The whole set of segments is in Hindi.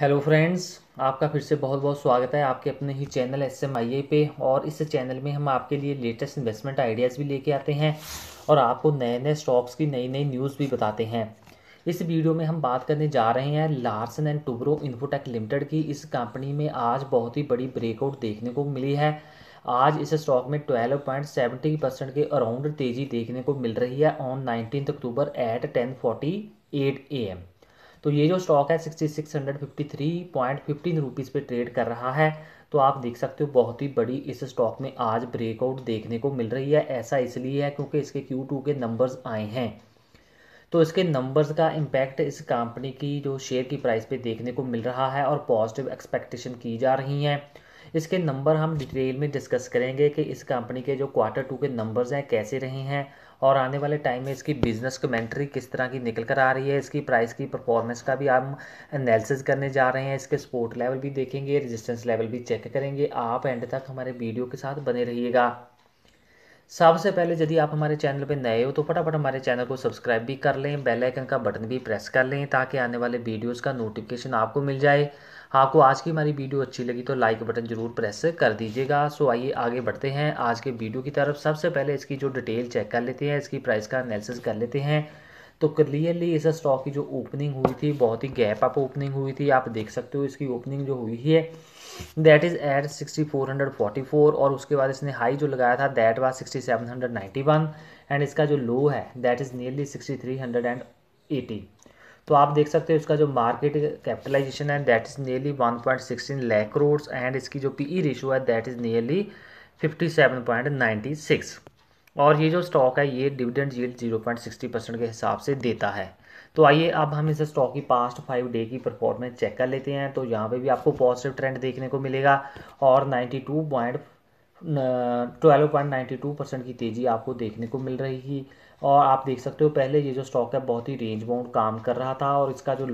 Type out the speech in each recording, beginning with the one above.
हेलो फ्रेंड्स आपका फिर से बहुत बहुत स्वागत है आपके अपने ही channel S M I A पे और इस चैनल में हम आपके लिए लेटेस्ट इन्वेस्टमेंट आइडियाज़ भी लेके आते हैं और आपको नए नए स्टॉक्स की नई नई न्यूज़ भी बताते हैं इस वीडियो में हम बात करने जा रहे हैं Larsen and Toubro Infotech Limited की इस कंपनी में आज बहुत ही बड़ी ब्रेकआउट देखने को मिली है आज इस स्टॉक में 12.70 परसेंट के अराउंड तेज़ी देखने को मिल रही है on nineteen October at ten forty eight A M तो ये जो स्टॉक है sixty six hundred fifty three point fifteen rupees पर ट्रेड कर रहा है तो आप देख सकते हो बहुत ही बड़ी इस स्टॉक में आज ब्रेकआउट देखने को मिल रही है ऐसा इसलिए है क्योंकि इसके क्यू टू के नंबर्स आए हैं तो इसके नंबर्स का इम्पैक्ट इस कंपनी की जो शेयर की प्राइस पे देखने को मिल रहा है और पॉजिटिव एक्सपेक्टेशन की जा रही हैं इसके नंबर हम डिटेल में डिस्कस करेंगे कि इस कंपनी के जो क्वार्टर टू के नंबर्स हैं कैसे रहे हैं और आने वाले टाइम में इसकी बिजनेस कमेंट्री किस तरह की निकल कर आ रही है इसकी प्राइस की परफॉर्मेंस का भी हम एनालिसिस करने जा रहे हैं इसके सपोर्ट लेवल भी देखेंगे रेजिस्टेंस लेवल भी चेक करेंगे आप एंड तक हमारे वीडियो के साथ बने रहिएगा सबसे पहले यदि आप हमारे चैनल पर नए हो तो फटाफट हमारे चैनल को सब्सक्राइब भी कर लें बेल आइकन का बटन भी प्रेस कर लें ताकि आने वाले वीडियोस का नोटिफिकेशन आपको मिल जाए आपको आज की हमारी वीडियो अच्छी लगी तो लाइक बटन जरूर प्रेस कर दीजिएगा सो आइए आगे बढ़ते हैं आज के वीडियो की तरफ सबसे पहले इसकी जो डिटेल चेक कर लेते हैं इसकी प्राइस का एनालिसिस कर लेते हैं तो क्लियरली इस स्टॉक की जो ओपनिंग हुई थी बहुत ही गैप अप ओपनिंग हुई थी आप देख सकते हो इसकी ओपनिंग जो हुई है that is at sixty four hundred forty four और उसके बाद इसने हाई जो लगाया था that was sixty seven hundred ninety one and इसका जो लो है that is nearly sixty three hundred and eighty तो आप देख सकते हो इसका जो मार्केट कैपिटलाइजेशन है that is nearly 1.16 lakh crores and इसकी जो पीई रेशो e है दैट इज़ नियरली 57.96 और ये जो स्टॉक है ये डिविडेंड यील्ड 0.60 परसेंट के हिसाब से देता है तो आइए अब हम इस स्टॉक की पास्ट फाइव डे की परफॉर्मेंस चेक कर लेते हैं तो यहाँ पर भी आपको पॉजिटिव ट्रेंड देखने को मिलेगा और 92 point twelve point ninety two percent की तेज़ी आपको देखने को मिल रही और आप देख सकते हो पहले ये जो स्टॉक है बहुत ही रेंज बाउंड काम कर रहा था और इसका जो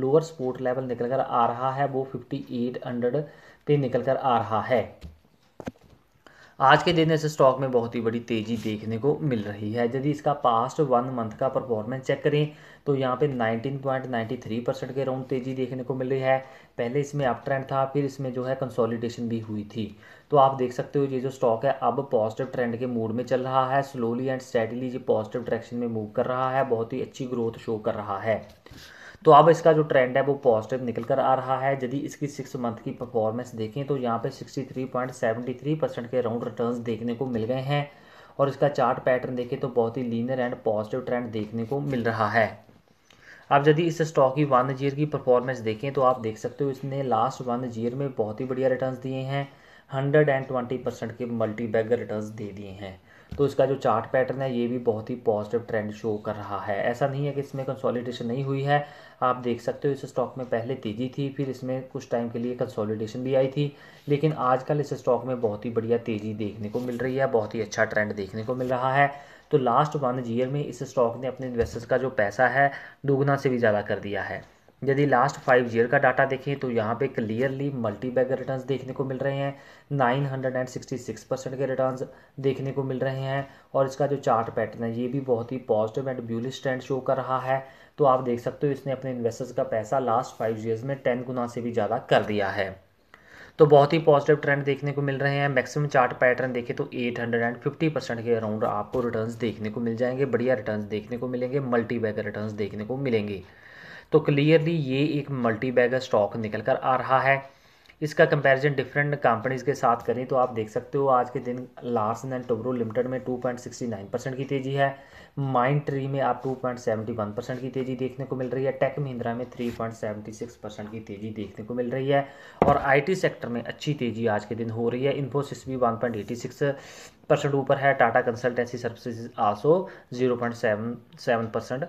लोअर सपोर्ट लेवल निकल कर आ रहा है वो फिफ्टी एट हंड्रेड पे निकल कर आ रहा है आज के दिन इस स्टॉक में बहुत ही बड़ी तेज़ी देखने को मिल रही है यदि इसका पास्ट वन मंथ का परफॉर्मेंस चेक करें तो यहाँ पे 19.93 परसेंट के राउंड तेज़ी देखने को मिल रही है पहले इसमें अप ट्रेंड था फिर इसमें जो है कंसोलिडेशन भी हुई थी तो आप देख सकते हो ये जो स्टॉक है अब पॉजिटिव ट्रेंड के मूड में चल रहा है स्लोली एंड स्टेडली ये पॉजिटिव डायरेक्शन में मूव कर रहा है बहुत ही अच्छी ग्रोथ शो कर रहा है तो अब इसका जो ट्रेंड है वो पॉजिटिव निकल कर आ रहा है यदि इसकी सिक्स मंथ की परफॉर्मेंस देखें तो यहाँ पे 63.73 परसेंट के राउंड रिटर्न्स देखने को मिल गए हैं और इसका चार्ट पैटर्न देखें तो बहुत ही लीनर एंड पॉजिटिव ट्रेंड देखने को मिल रहा है अब यदि इस स्टॉक की वन ईयर की परफॉर्मेंस देखें तो आप देख सकते हो इसने लास्ट वन ईयर में बहुत ही बढ़िया रिटर्न दिए हैं हंड्रेड एंड ट्वेंटी परसेंट के मल्टी बैगर रिटर्न दे दिए हैं तो इसका जो चार्ट पैटर्न है ये भी बहुत ही पॉजिटिव ट्रेंड शो कर रहा है ऐसा नहीं है कि इसमें कंसोलिडेशन नहीं हुई है आप देख सकते हो इस स्टॉक में पहले तेज़ी थी फिर इसमें कुछ टाइम के लिए कंसोलिडेशन भी आई थी लेकिन आजकल इस स्टॉक में बहुत ही बढ़िया तेज़ी देखने को मिल रही है बहुत ही अच्छा ट्रेंड देखने को मिल रहा है तो लास्ट वन ईयर में इस स्टॉक ने अपने इन्वेस्टर्स का जो पैसा है दोगुना से भी ज़्यादा कर दिया है यदि लास्ट फाइव ईयर का डाटा देखें तो यहाँ पे क्लियरली मल्टी बैगर रिटर्न देखने को मिल रहे हैं 966 परसेंट के रिटर्न्स देखने को मिल रहे हैं और इसका जो चार्ट पैटर्न है ये भी बहुत ही positive and bullish trend show कर रहा है तो आप देख सकते हो इसने अपने इन्वेस्टर्स का पैसा लास्ट फाइव ईयर्स में टेन गुना से भी ज़्यादा कर दिया है तो बहुत ही पॉजिटिव ट्रेंड देखने को मिल रहे हैं मैक्सिमम चार्ट पैटर्न देखें तो 850 परसेंट के अराउंड आपको रिटर्न्स देखने को मिल जाएंगे बढ़िया रिटर्न्स देखने को मिलेंगे मल्टी बैगर रिटर्न्स देखने को मिलेंगे तो क्लियरली ये एक मल्टी बैगर स्टॉक निकल कर आ रहा है इसका कंपैरिजन डिफरेंट कंपनीज के साथ करें तो आप देख सकते हो आज के दिन लार्सन एंड टोब्रो लिमिटेड में 2.69 परसेंट की तेज़ी है माइंड ट्री में आप 2.71 परसेंट की तेज़ी देखने को मिल रही है टेक महिंद्रा में 3.76 परसेंट की तेज़ी देखने को मिल रही है और आईटी सेक्टर में अच्छी तेज़ी आज के दिन हो रही है इन्फोसिस भी वन परसेंट ऊपर है Tata consultancy services also zero percent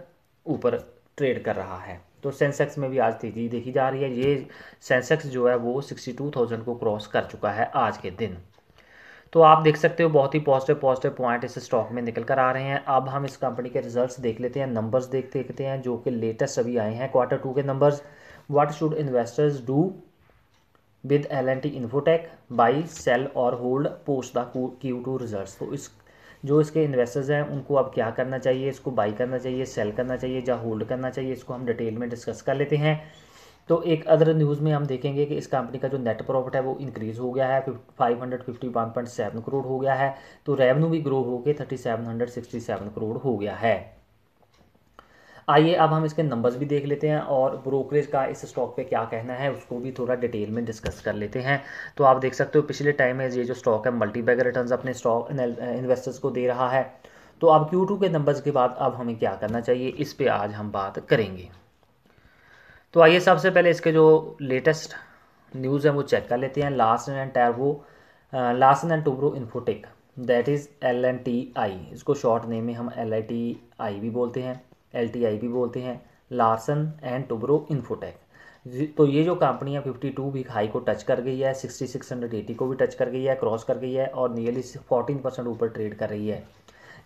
ऊपर ट्रेड कर रहा है तो सेंसेक्स में भी आज तेज़ी देखी जा रही है ये सेंसेक्स जो है वो सिक्सटी टू थाउजेंड को क्रॉस कर चुका है आज के दिन तो आप देख सकते हो बहुत ही पॉजिटिव पॉजिटिव पॉइंट इस स्टॉक में निकल कर आ रहे हैं अब हम इस कंपनी के रिजल्ट्स देख लेते हैं नंबर्स देख देखते हैं जो कि लेटेस्ट अभी आए हैं क्वार्टर टू के numbers what should investors do with L N T Infotech buy sell और hold post the Q two result तो इस जो इसके इन्वेस्टर्स हैं उनको अब क्या करना चाहिए इसको बाई करना चाहिए सेल करना चाहिए या होल्ड करना चाहिए इसको हम डिटेल में डिस्कस कर लेते हैं तो एक अदर न्यूज़ में हम देखेंगे कि इस कंपनी का जो नेट प्रॉफिट है वो इंक्रीज़ हो गया है five hundred fifty one point seven crore हो गया है तो रेवेन्यू भी ग्रो होकर thirty seven hundred sixty seven crore हो गया है आइए अब हम इसके नंबर्स भी देख लेते हैं और ब्रोकरेज का इस स्टॉक पे क्या कहना है उसको भी थोड़ा डिटेल में डिस्कस कर लेते हैं तो आप देख सकते हो पिछले टाइम में ये जो स्टॉक है मल्टीबैगर रिटर्न अपने स्टॉक इन्वेस्टर्स को दे रहा है तो अब क्यू के नंबर्स के बाद अब हमें क्या करना चाहिए इस पर आज हम बात करेंगे तो आइए सबसे पहले इसके जो लेटेस्ट न्यूज़ है वो चेक कर लेते हैं Larsen and Toubro Larsen and Toubro Infotech that is L and T I इसको शॉर्ट नेम में हम एल आई टी आई भी बोलते हैं एल भी बोलते हैं लार्सन एंड टुब्रो इन्फोटेक तो ये जो कंपनियाँ 52 भी हाई को टच कर गई है 6680 को भी टच कर गई है क्रॉस कर गई है और नियरली 14 परसेंट ऊपर ट्रेड कर रही है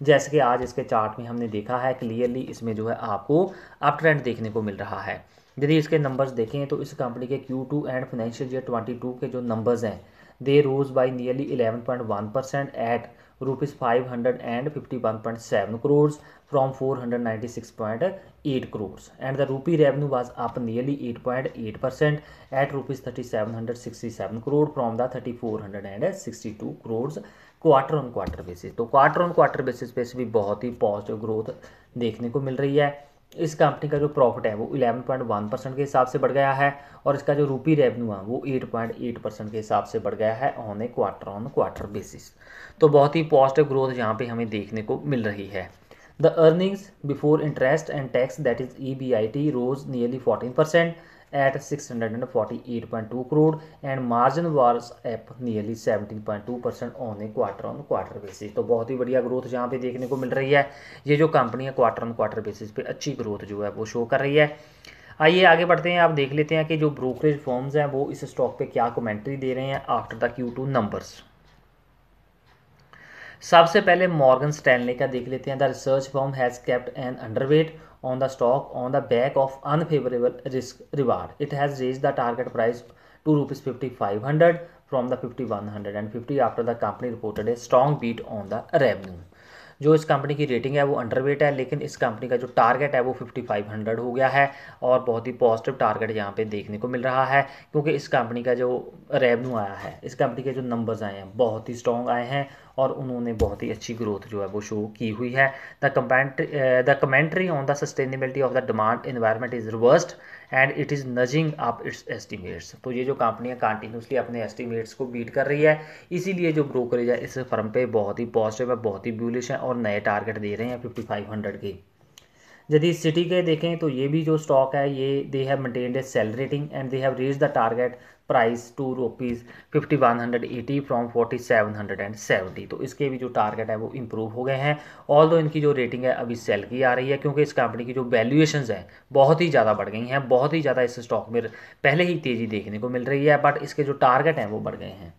जैसे कि आज इसके चार्ट में हमने देखा है क्लियरली इसमें जो है आपको अप ट्रेंड देखने को मिल रहा है यदि इसके नंबर्स देखें तो इस कंपनी के Q and financial year twenty के जो नंबर्स हैं they rose by nearly 11.1 percent at rupees five hundred and fifty one point seven crore from 496.8 crores and the rupee revenue was up nearly 8.8% at rupees 3767 crore from the 3462 crores quarter on quarter basis तो क्वार्टर ऑन क्वार्टर बेसिस पे भी बहुत ही पॉजिटिव ग्रोथ देखने को मिल रही है इस कंपनी का जो प्रॉफिट है वो 11.1 परसेंट के हिसाब से बढ़ गया है और इसका जो रूपी रेवेन्यू है वो 8.8 परसेंट के हिसाब से बढ़ गया है on a quarter on quarter basis तो बहुत ही पॉजिटिव ग्रोथ यहाँ पे हमें देखने को मिल रही है The earnings before interest and tax that is EBIT rose nearly 14% at 648.2 crore and margin was up nearly 17.2% on a quarter on quarter basis तो बहुत ही बढ़िया ग्रोथ यहाँ पे देखने को मिल रही है ये जो कंपनी है क्वार्टर ऑन क्वार्टर बेसिस पे अच्छी ग्रोथ जो है वो शो कर रही है आइए आगे बढ़ते हैं आप देख लेते हैं कि जो ब्रोकरेज फॉर्म्स हैं वो इस स्टॉक पे क्या कमेंट्री दे रहे हैं after the Q two numbers सबसे पहले मॉर्गन स्टैनले का देख लेते हैं the research firm has kept an underweight on the stock on the back of unfavourable risk reward it has raise the target price to rupees fifty five hundred from the fifty one hundred and fifty after the company reported a strong beat on the revenue जो इस कंपनी की रेटिंग है वो अंडरवेट है लेकिन इस कंपनी का जो टारगेट है वो 5500 हो गया है और बहुत ही पॉजिटिव टारगेट यहाँ पे देखने को मिल रहा है क्योंकि इस कंपनी का जो रेवेन्यू आया है इस कंपनी के जो नंबर्स आए हैं बहुत ही स्ट्रॉन्ग आए हैं और उन्होंने बहुत ही अच्छी ग्रोथ जो है वो शो की हुई है the comment the commentary on the sustainability of the demand environment is reversed and it is nudging up its estimates तो ये जो कंपनियाँ कंटिन्यूसली अपने एस्टिमेट्स को बीट कर रही है इसीलिए जो ब्रोकरेज है इस फर्म पे बहुत ही पॉजिटिव है बहुत ही ब्यूलिश है और नए टारगेट दे रहे हैं फिफ्टी फाइव हंड्रेड के यदि सिटी के देखें तो ये भी जो स्टॉक है ये they have maintained a sell rating and they have reach the target price to rupees fifty one hundred eighty from forty seven hundred and seventy तो इसके भी जो टारगेट है वो इम्प्रूव हो गए हैं ऑल दो इनकी जो रेटिंग है अभी सेल की आ रही है क्योंकि इस कंपनी की जो वैल्यूएशन है बहुत ही ज़्यादा बढ़ गई हैं बहुत ही ज़्यादा इस स्टॉक में पहले ही तेज़ी देखने को मिल रही है बट इसके जो टारगेट हैं वो बढ़ गए हैं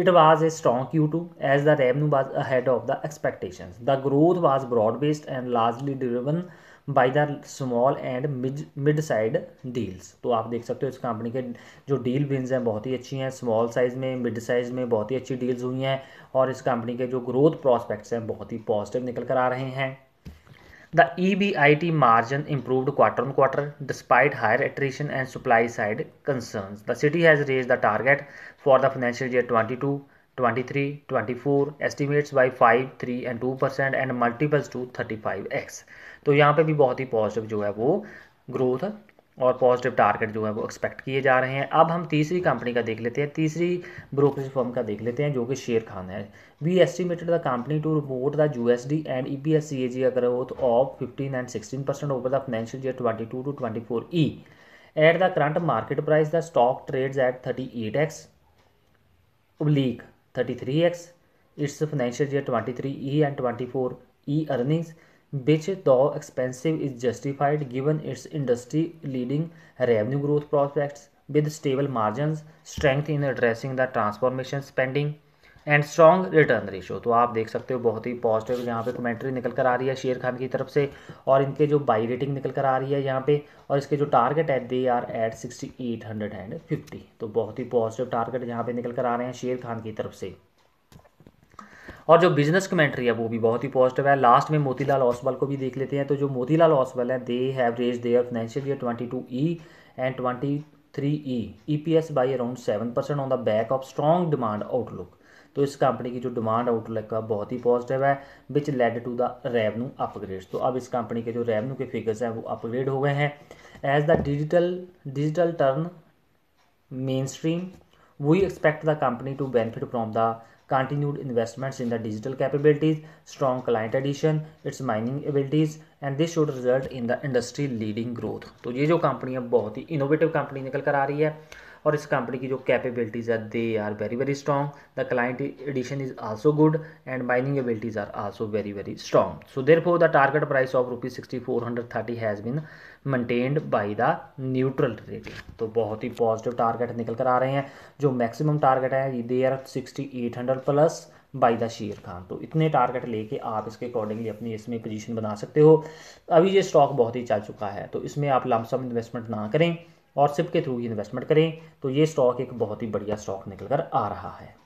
it It a strong strong two as the revenue was ahead of the expectation the growth was broad based and largely driven by the small and mid side deals तो आप देख सकते हो इस कंपनी के जो डील विंस हैं बहुत ही अच्छी हैं स्मॉल साइज में मिड साइज में बहुत ही अच्छी डील्स हुई हैं और इस कंपनी के जो ग्रोथ प्रॉस्पेक्ट्स हैं बहुत ही पॉजिटिव निकल कर आ रहे हैं the E B I T margin improved quarter on quarter despite higher attrition and supply side concern the Citi has raise the target for the financial year twenty two twenty three twenty four estimates by five three and two percent and multiples to thirty five X तो यहाँ पे भी बहुत ही पॉजिटिव जो है वो ग्रोथ और पॉजिटिव टारगेट जो है वो एक्सपेक्ट किए जा रहे हैं अब हम तीसरी कंपनी का देख लेते हैं तीसरी ब्रोकरेज फर्म का देख लेते हैं जो कि शेयर खान है we estimated the company to report the U S D and E P S C A G growth of fifteen and sixteen percent over the financial year twenty two to twenty four E at the current market price the stock trades at thirty eight X उब्लीक thirty three X its financial year twenty three E and twenty four E earnings which though expensive is justified given its industry-leading revenue growth prospects with stable margins, strength in addressing the transformation spending and strong return ratio तो आप देख सकते हो बहुत ही पॉजिटिव यहाँ पे कमेंट्री निकल कर आ रही है शेयर खान की तरफ से और इनके जो बाई रेटिंग निकल कर आ रही है यहाँ पे और इसके जो टारगेट है they are at sixty eight hundred and fifty तो बहुत ही पॉजिटिव टारगेट यहाँ पे निकल कर आ रहे हैं शेर खान की तरफ से और जो बिजनेस कमेंट्री है वो भी बहुत ही पॉजिटिव है लास्ट में मोतीलाल ओसवाल को भी देख लेते हैं तो जो मोतीलाल ओसवाल है they have raised their financial year twenty two E and twenty three E E P S by around seven percent on the back of strong demand outlook तो इस कंपनी की जो डिमांड आउटलुक का बहुत ही पॉजिटिव है which led to the revenue upgrade तो अब इस कंपनी के जो रेवन्यू के फिगर्स हैं वो अपग्रेड हो गए हैं as the digital digital turn mainstream we expect the company to benefit from the continued investments in the digital capabilities, strong client addition, its mining abilities, and this should result in the industry leading growth तो ये जो कंपनी है बहुत ही इनोवेटिव कंपनी निकल कर आ रही है और इस कंपनी की जो कैपेबिलिटीज़ है they are very very strong the client addition is also good and mining abilities are also very very strong so therefore the target price of rupees sixty four hundred thirty has been maintained by the neutral rating तो बहुत ही पॉजिटिव टारगेट निकल कर आ रहे हैं जो मैक्सिमम टारगेट है they are sixty eight hundred plus by the Sharekhan तो इतने टारगेट लेके आप इसके अकॉर्डिंगली अपनी इसमें पोजीशन बना सकते हो अभी ये स्टॉक बहुत ही चल चुका है तो इसमें आप लमसम इन्वेस्टमेंट ना करें और सिप के थ्रू इन्वेस्टमेंट करें तो ये स्टॉक एक बहुत ही बढ़िया स्टॉक निकल कर आ रहा है